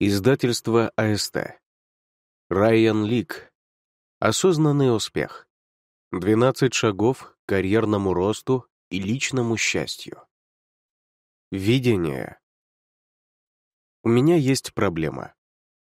Издательство АСТ. Райан Лик. Осознанный успех. 12 шагов к карьерному росту и личному счастью. Видение. У меня есть проблема.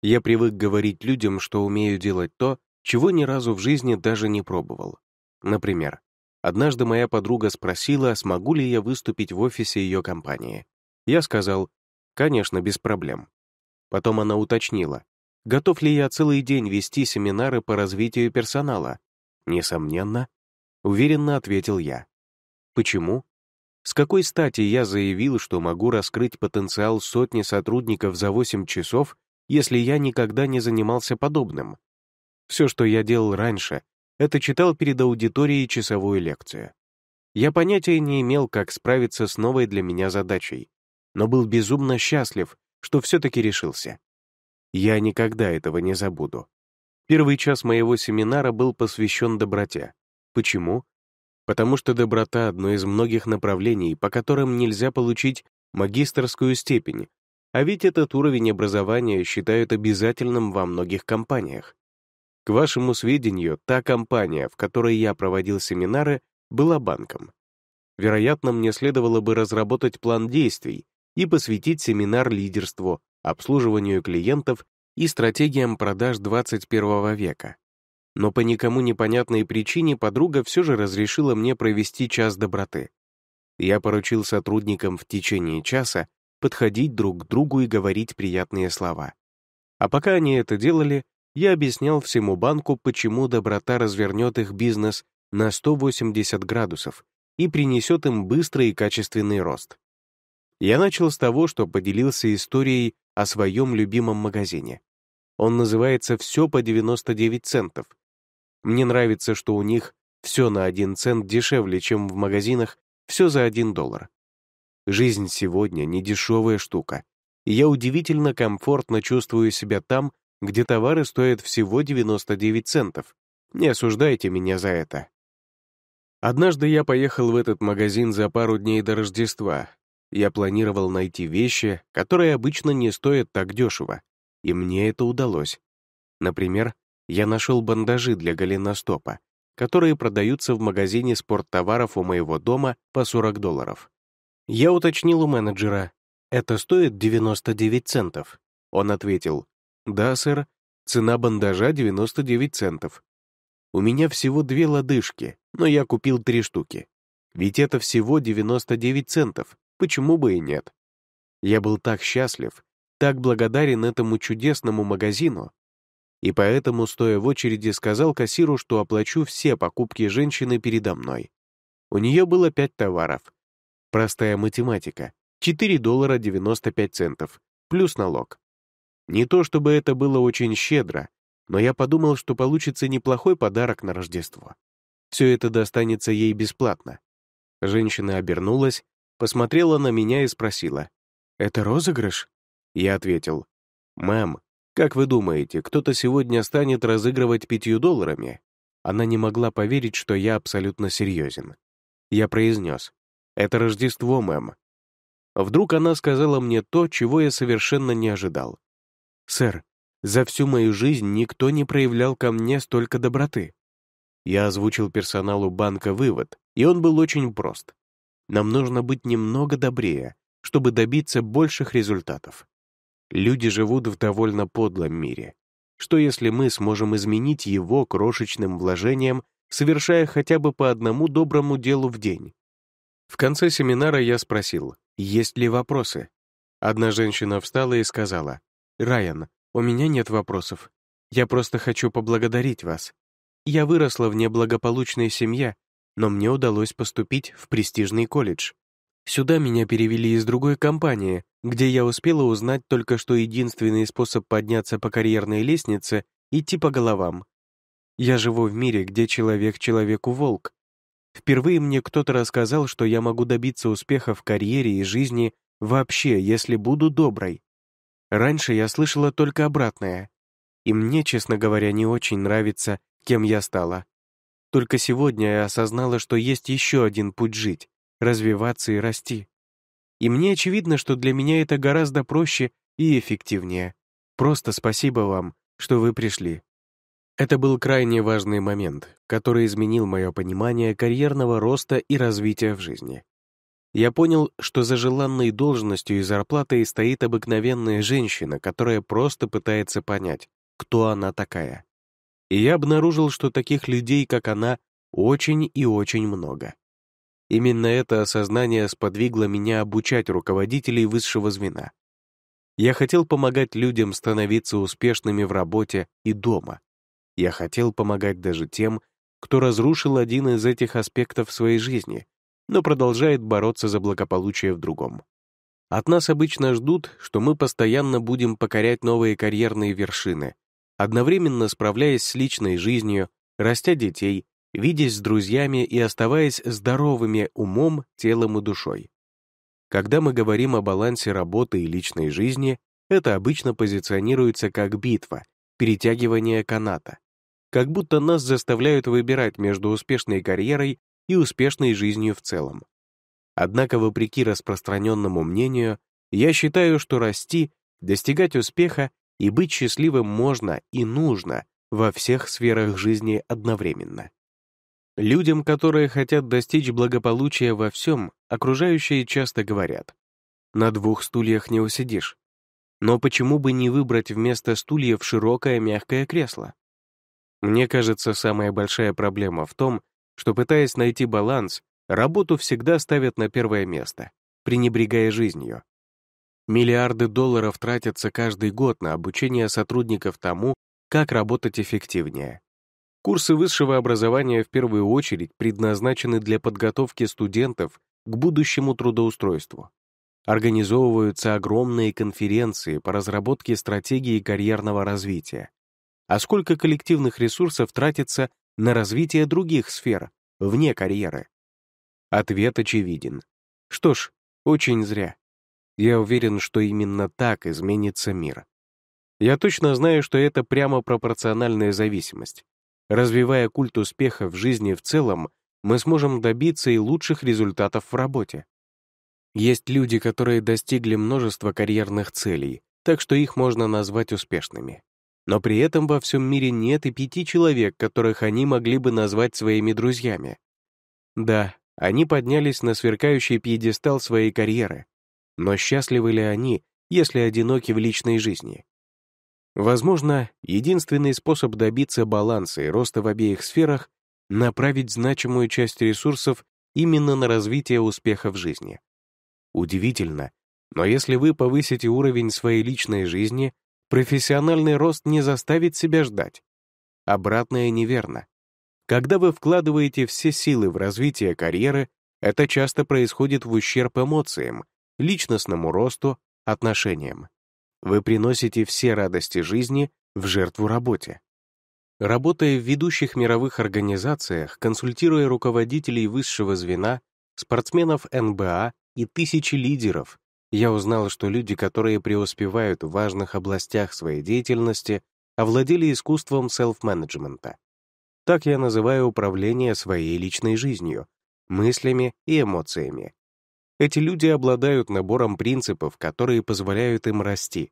Я привык говорить людям, что умею делать то, чего ни разу в жизни даже не пробовал. Например, однажды моя подруга спросила, смогу ли я выступить в офисе ее компании. Я сказал, конечно, без проблем. Потом она уточнила, готов ли я целый день вести семинары по развитию персонала. «Несомненно», — уверенно ответил я. «Почему?» С какой стати я заявил, что могу раскрыть потенциал сотни сотрудников за 8 часов, если я никогда не занимался подобным? Все, что я делал раньше, это читал перед аудиторией часовую лекцию. Я понятия не имел, как справиться с новой для меня задачей, но был безумно счастлив, что все-таки решился. Я никогда этого не забуду. Первый час моего семинара был посвящен доброте. Почему? Потому что доброта — одно из многих направлений, по которым нельзя получить магистрскую степень, а ведь этот уровень образования считают обязательным во многих компаниях. К вашему сведению, та компания, в которой я проводил семинары, была банком. Вероятно, мне следовало бы разработать план действий, и посвятить семинар лидерству, обслуживанию клиентов и стратегиям продаж 21 века. Но по никому непонятной причине подруга все же разрешила мне провести час доброты. Я поручил сотрудникам в течение часа подходить друг к другу и говорить приятные слова. А пока они это делали, я объяснял всему банку, почему доброта развернет их бизнес на 180 градусов и принесет им быстрый и качественный рост. Я начал с того, что поделился историей о своем любимом магазине. Он называется «Все по 99 центов». Мне нравится, что у них все на 1 цент дешевле, чем в магазинах все за 1 доллар. Жизнь сегодня — не дешевая штука, и я удивительно комфортно чувствую себя там, где товары стоят всего 99 центов. Не осуждайте меня за это. Однажды я поехал в этот магазин за пару дней до Рождества я планировал найти вещи, которые обычно не стоят так дешево, и мне это удалось. Например, я нашел бандажи для голеностопа, которые продаются в магазине спорттоваров у моего дома по 40 долларов. Я уточнил у менеджера, «Это стоит 99 центов?» Он ответил, «Да, сэр, цена бандажа 99 центов». У меня всего две лодыжки, но я купил три штуки. Ведь это всего 99 центов, Почему бы и нет? Я был так счастлив, так благодарен этому чудесному магазину. И поэтому, стоя в очереди, сказал кассиру, что оплачу все покупки женщины передо мной. У нее было пять товаров. Простая математика. 4 доллара 95 центов, плюс налог. Не то чтобы это было очень щедро, но я подумал, что получится неплохой подарок на Рождество. Все это достанется ей бесплатно. Женщина обернулась, посмотрела на меня и спросила. «Это розыгрыш?» Я ответил. «Мэм, как вы думаете, кто-то сегодня станет разыгрывать пятью долларами?» Она не могла поверить, что я абсолютно серьезен. Я произнес. «Это Рождество, мэм». Вдруг она сказала мне то, чего я совершенно не ожидал. «Сэр, за всю мою жизнь никто не проявлял ко мне столько доброты». Я озвучил персоналу банка вывод, и он был очень прост. Нам нужно быть немного добрее, чтобы добиться больших результатов. Люди живут в довольно подлом мире. Что если мы сможем изменить его крошечным вложением, совершая хотя бы по одному доброму делу в день? В конце семинара я спросил, есть ли вопросы. Одна женщина встала и сказала, «Райан, у меня нет вопросов. Я просто хочу поблагодарить вас. Я выросла в неблагополучной семье, но мне удалось поступить в престижный колледж. Сюда меня перевели из другой компании, где я успела узнать только что единственный способ подняться по карьерной лестнице — идти по головам. Я живу в мире, где человек человеку волк. Впервые мне кто-то рассказал, что я могу добиться успеха в карьере и жизни вообще, если буду доброй. Раньше я слышала только обратное. И мне, честно говоря, не очень нравится, кем я стала. Только сегодня я осознала, что есть еще один путь жить — развиваться и расти. И мне очевидно, что для меня это гораздо проще и эффективнее. Просто спасибо вам, что вы пришли. Это был крайне важный момент, который изменил мое понимание карьерного роста и развития в жизни. Я понял, что за желанной должностью и зарплатой стоит обыкновенная женщина, которая просто пытается понять, кто она такая. И я обнаружил, что таких людей, как она, очень и очень много. Именно это осознание сподвигло меня обучать руководителей высшего звена. Я хотел помогать людям становиться успешными в работе и дома. Я хотел помогать даже тем, кто разрушил один из этих аспектов своей жизни, но продолжает бороться за благополучие в другом. От нас обычно ждут, что мы постоянно будем покорять новые карьерные вершины, одновременно справляясь с личной жизнью, растя детей, видясь с друзьями и оставаясь здоровыми умом, телом и душой. Когда мы говорим о балансе работы и личной жизни, это обычно позиционируется как битва, перетягивание каната. Как будто нас заставляют выбирать между успешной карьерой и успешной жизнью в целом. Однако, вопреки распространенному мнению, я считаю, что расти, достигать успеха и быть счастливым можно и нужно во всех сферах жизни одновременно. Людям, которые хотят достичь благополучия во всем, окружающие часто говорят, «На двух стульях не усидишь». Но почему бы не выбрать вместо стульев широкое мягкое кресло? Мне кажется, самая большая проблема в том, что, пытаясь найти баланс, работу всегда ставят на первое место, пренебрегая жизнью. Миллиарды долларов тратятся каждый год на обучение сотрудников тому, как работать эффективнее. Курсы высшего образования в первую очередь предназначены для подготовки студентов к будущему трудоустройству. Организовываются огромные конференции по разработке стратегии карьерного развития. А сколько коллективных ресурсов тратится на развитие других сфер, вне карьеры? Ответ очевиден. Что ж, очень зря. Я уверен, что именно так изменится мир. Я точно знаю, что это прямо пропорциональная зависимость. Развивая культ успеха в жизни в целом, мы сможем добиться и лучших результатов в работе. Есть люди, которые достигли множества карьерных целей, так что их можно назвать успешными. Но при этом во всем мире нет и пяти человек, которых они могли бы назвать своими друзьями. Да, они поднялись на сверкающий пьедестал своей карьеры, но счастливы ли они, если одиноки в личной жизни? Возможно, единственный способ добиться баланса и роста в обеих сферах — направить значимую часть ресурсов именно на развитие успеха в жизни. Удивительно, но если вы повысите уровень своей личной жизни, профессиональный рост не заставит себя ждать. Обратное неверно. Когда вы вкладываете все силы в развитие карьеры, это часто происходит в ущерб эмоциям, личностному росту, отношениям. Вы приносите все радости жизни в жертву работе. Работая в ведущих мировых организациях, консультируя руководителей высшего звена, спортсменов НБА и тысячи лидеров, я узнал, что люди, которые преуспевают в важных областях своей деятельности, овладели искусством селф-менеджмента. Так я называю управление своей личной жизнью, мыслями и эмоциями, эти люди обладают набором принципов, которые позволяют им расти.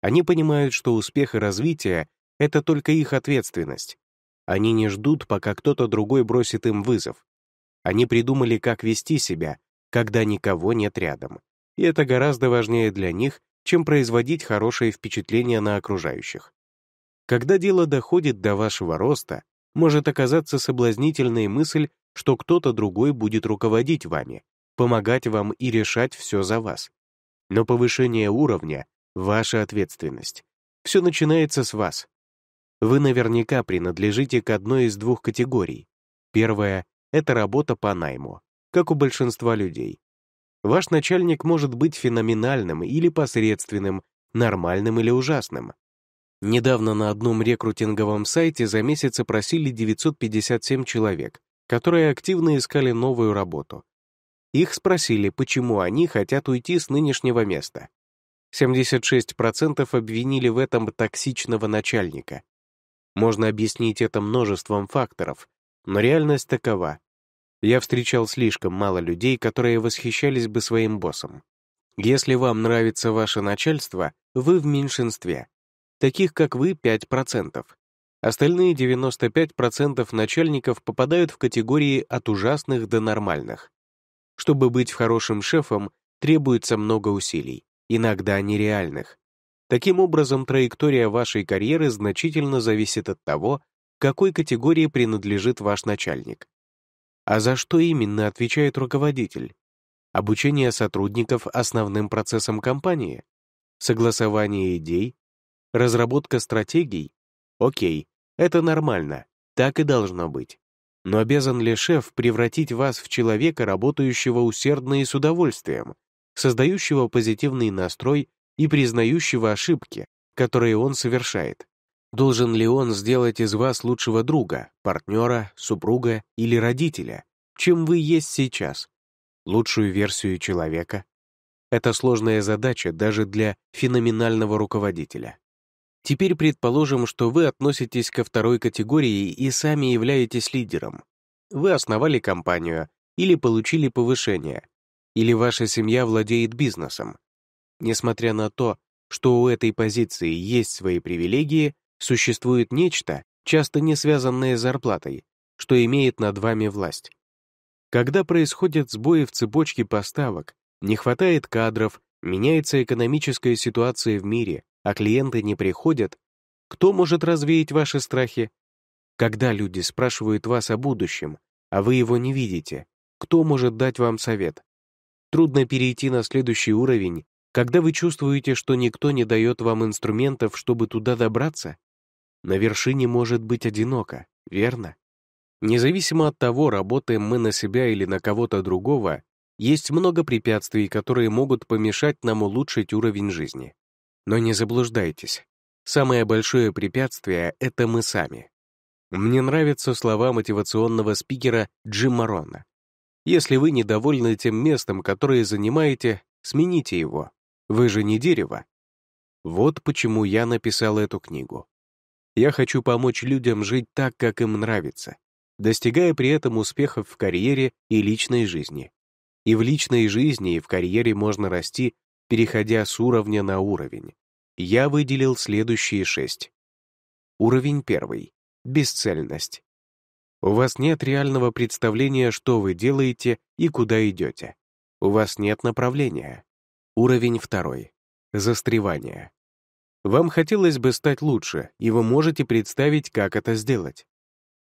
Они понимают, что успех и развитие — это только их ответственность. Они не ждут, пока кто-то другой бросит им вызов. Они придумали, как вести себя, когда никого нет рядом. И это гораздо важнее для них, чем производить хорошее впечатление на окружающих. Когда дело доходит до вашего роста, может оказаться соблазнительной мысль, что кто-то другой будет руководить вами, помогать вам и решать все за вас. Но повышение уровня — ваша ответственность. Все начинается с вас. Вы наверняка принадлежите к одной из двух категорий. Первая — это работа по найму, как у большинства людей. Ваш начальник может быть феноменальным или посредственным, нормальным или ужасным. Недавно на одном рекрутинговом сайте за месяц опросили 957 человек, которые активно искали новую работу. Их спросили, почему они хотят уйти с нынешнего места. 76% обвинили в этом токсичного начальника. Можно объяснить это множеством факторов, но реальность такова. Я встречал слишком мало людей, которые восхищались бы своим боссом. Если вам нравится ваше начальство, вы в меньшинстве. Таких, как вы, 5%. Остальные 95% начальников попадают в категории от ужасных до нормальных. Чтобы быть хорошим шефом, требуется много усилий, иногда нереальных. Таким образом, траектория вашей карьеры значительно зависит от того, какой категории принадлежит ваш начальник. А за что именно отвечает руководитель? Обучение сотрудников основным процессам компании? Согласование идей? Разработка стратегий? Окей, это нормально, так и должно быть. Но обязан ли шеф превратить вас в человека, работающего усердно и с удовольствием, создающего позитивный настрой и признающего ошибки, которые он совершает? Должен ли он сделать из вас лучшего друга, партнера, супруга или родителя, чем вы есть сейчас? Лучшую версию человека? Это сложная задача даже для феноменального руководителя. Теперь предположим, что вы относитесь ко второй категории и сами являетесь лидером. Вы основали компанию или получили повышение, или ваша семья владеет бизнесом. Несмотря на то, что у этой позиции есть свои привилегии, существует нечто, часто не связанное с зарплатой, что имеет над вами власть. Когда происходят сбои в цепочке поставок, не хватает кадров, меняется экономическая ситуация в мире, а клиенты не приходят, кто может развеять ваши страхи? Когда люди спрашивают вас о будущем, а вы его не видите, кто может дать вам совет? Трудно перейти на следующий уровень, когда вы чувствуете, что никто не дает вам инструментов, чтобы туда добраться. На вершине может быть одиноко, верно? Независимо от того, работаем мы на себя или на кого-то другого, есть много препятствий, которые могут помешать нам улучшить уровень жизни. Но не заблуждайтесь. Самое большое препятствие — это мы сами. Мне нравятся слова мотивационного спикера Джима Рона. Если вы недовольны тем местом, которое занимаете, смените его. Вы же не дерево. Вот почему я написал эту книгу. Я хочу помочь людям жить так, как им нравится, достигая при этом успехов в карьере и личной жизни. И в личной жизни, и в карьере можно расти, переходя с уровня на уровень. Я выделил следующие шесть. Уровень первый. Бесцельность. У вас нет реального представления, что вы делаете и куда идете. У вас нет направления. Уровень второй. Застревание. Вам хотелось бы стать лучше, и вы можете представить, как это сделать.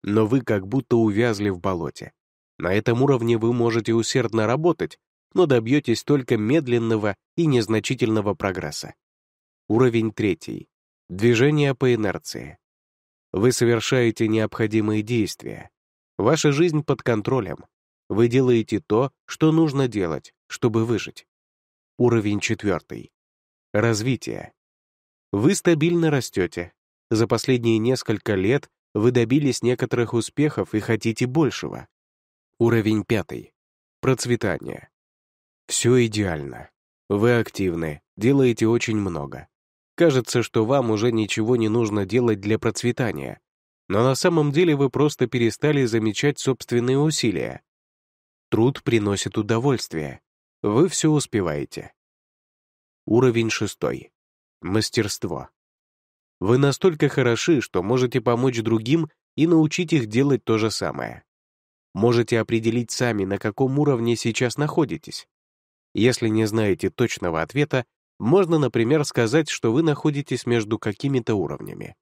Но вы как будто увязли в болоте. На этом уровне вы можете усердно работать, но добьетесь только медленного и незначительного прогресса. Уровень третий. Движение по инерции. Вы совершаете необходимые действия. Ваша жизнь под контролем. Вы делаете то, что нужно делать, чтобы выжить. Уровень четвертый. Развитие. Вы стабильно растете. За последние несколько лет вы добились некоторых успехов и хотите большего. Уровень пятый. Процветание. Все идеально. Вы активны, делаете очень много. Кажется, что вам уже ничего не нужно делать для процветания, но на самом деле вы просто перестали замечать собственные усилия. Труд приносит удовольствие. Вы все успеваете. Уровень шестой. Мастерство. Вы настолько хороши, что можете помочь другим и научить их делать то же самое. Можете определить сами, на каком уровне сейчас находитесь. Если не знаете точного ответа, можно, например, сказать, что вы находитесь между какими-то уровнями.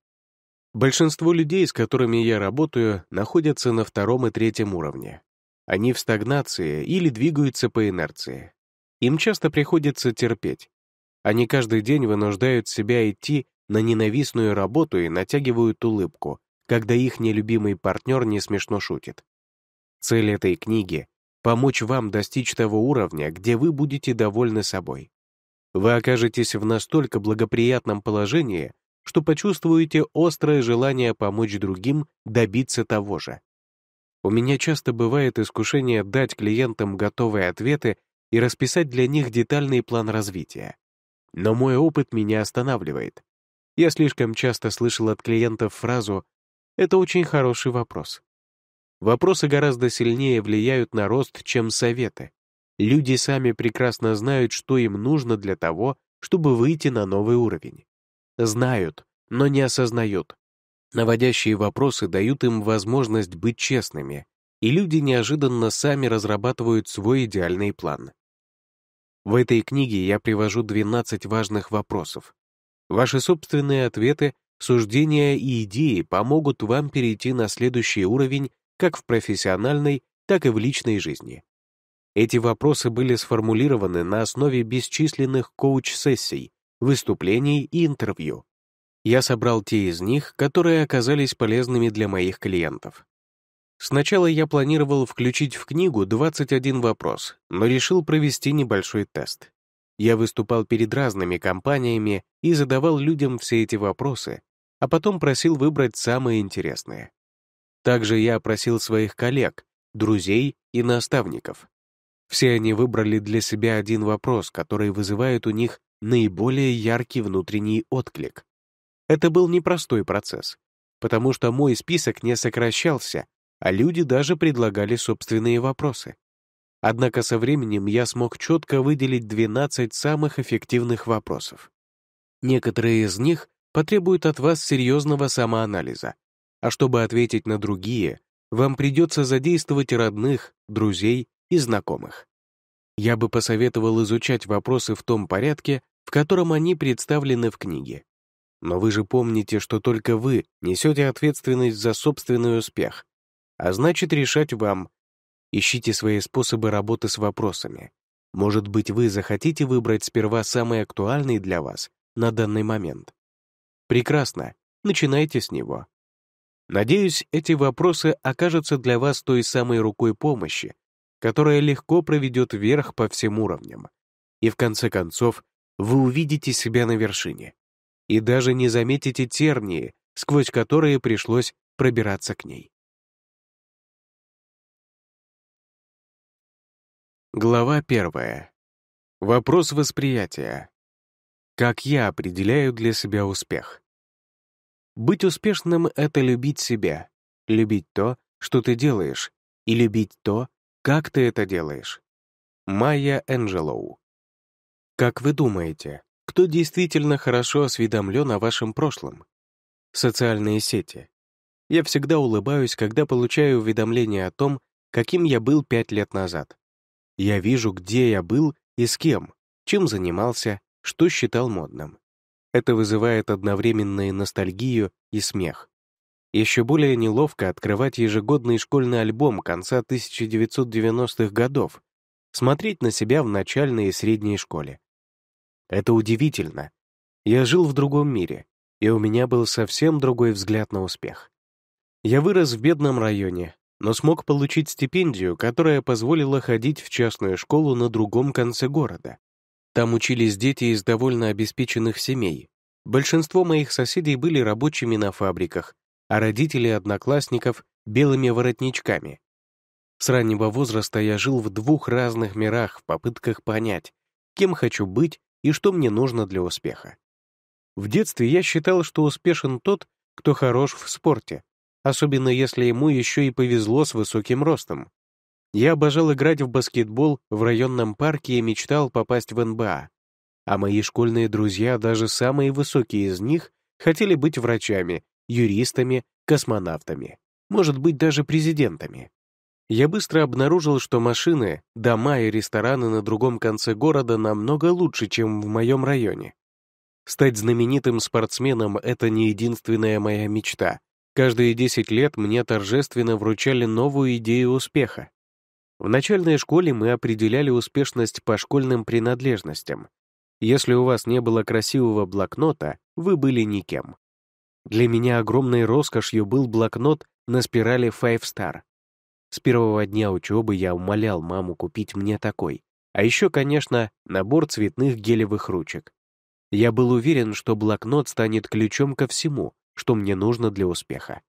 Большинство людей, с которыми я работаю, находятся на втором и третьем уровне. Они в стагнации или двигаются по инерции. Им часто приходится терпеть. Они каждый день вынуждают себя идти на ненавистную работу и натягивают улыбку, когда их нелюбимый партнер не смешно шутит. Цель этой книги помочь вам достичь того уровня, где вы будете довольны собой. Вы окажетесь в настолько благоприятном положении, что почувствуете острое желание помочь другим добиться того же. У меня часто бывает искушение дать клиентам готовые ответы и расписать для них детальный план развития. Но мой опыт меня останавливает. Я слишком часто слышал от клиентов фразу «Это очень хороший вопрос. Вопросы гораздо сильнее влияют на рост, чем советы. Люди сами прекрасно знают, что им нужно для того, чтобы выйти на новый уровень. Знают, но не осознают. Наводящие вопросы дают им возможность быть честными, и люди неожиданно сами разрабатывают свой идеальный план. В этой книге я привожу 12 важных вопросов. Ваши собственные ответы, суждения и идеи помогут вам перейти на следующий уровень как в профессиональной, так и в личной жизни. Эти вопросы были сформулированы на основе бесчисленных коуч-сессий, выступлений и интервью. Я собрал те из них, которые оказались полезными для моих клиентов. Сначала я планировал включить в книгу 21 вопрос, но решил провести небольшой тест. Я выступал перед разными компаниями и задавал людям все эти вопросы, а потом просил выбрать самые интересные. Также я опросил своих коллег, друзей и наставников. Все они выбрали для себя один вопрос, который вызывает у них наиболее яркий внутренний отклик. Это был непростой процесс, потому что мой список не сокращался, а люди даже предлагали собственные вопросы. Однако со временем я смог четко выделить 12 самых эффективных вопросов. Некоторые из них потребуют от вас серьезного самоанализа, а чтобы ответить на другие, вам придется задействовать родных, друзей и знакомых. Я бы посоветовал изучать вопросы в том порядке, в котором они представлены в книге. Но вы же помните, что только вы несете ответственность за собственный успех, а значит решать вам. Ищите свои способы работы с вопросами. Может быть, вы захотите выбрать сперва самый актуальный для вас на данный момент. Прекрасно, начинайте с него. Надеюсь, эти вопросы окажутся для вас той самой рукой помощи, которая легко проведет вверх по всем уровням. И в конце концов, вы увидите себя на вершине. И даже не заметите тернии, сквозь которые пришлось пробираться к ней. Глава первая. Вопрос восприятия. Как я определяю для себя успех? Быть успешным — это любить себя, любить то, что ты делаешь, и любить то, как ты это делаешь. Майя Энджелоу. Как вы думаете, кто действительно хорошо осведомлен о вашем прошлом? Социальные сети. Я всегда улыбаюсь, когда получаю уведомление о том, каким я был пять лет назад. Я вижу, где я был и с кем, чем занимался, что считал модным. Это вызывает одновременно ностальгию, и смех. Еще более неловко открывать ежегодный школьный альбом конца 1990-х годов, смотреть на себя в начальной и средней школе. Это удивительно. Я жил в другом мире, и у меня был совсем другой взгляд на успех. Я вырос в бедном районе, но смог получить стипендию, которая позволила ходить в частную школу на другом конце города. Там учились дети из довольно обеспеченных семей. Большинство моих соседей были рабочими на фабриках, а родители одноклассников — белыми воротничками. С раннего возраста я жил в двух разных мирах в попытках понять, кем хочу быть и что мне нужно для успеха. В детстве я считал, что успешен тот, кто хорош в спорте, особенно если ему еще и повезло с высоким ростом. Я обожал играть в баскетбол в районном парке и мечтал попасть в НБА. А мои школьные друзья, даже самые высокие из них, хотели быть врачами, юристами, космонавтами, может быть, даже президентами. Я быстро обнаружил, что машины, дома и рестораны на другом конце города намного лучше, чем в моем районе. Стать знаменитым спортсменом — это не единственная моя мечта. Каждые 10 лет мне торжественно вручали новую идею успеха. В начальной школе мы определяли успешность по школьным принадлежностям. Если у вас не было красивого блокнота, вы были никем. Для меня огромной роскошью был блокнот на спирали Five Star. С первого дня учебы я умолял маму купить мне такой. А еще, конечно, набор цветных гелевых ручек. Я был уверен, что блокнот станет ключом ко всему, что мне нужно для успеха.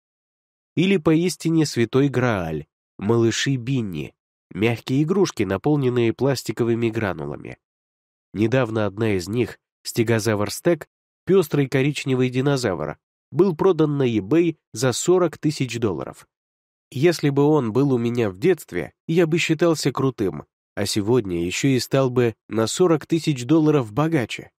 Или поистине святой Грааль, малыши Бинни, Мягкие игрушки, наполненные пластиковыми гранулами. Недавно одна из них, стегозавр стек, пестрый коричневый динозавр, был продан на eBay за 40 тысяч долларов. Если бы он был у меня в детстве, я бы считался крутым, а сегодня еще и стал бы на 40 тысяч долларов богаче.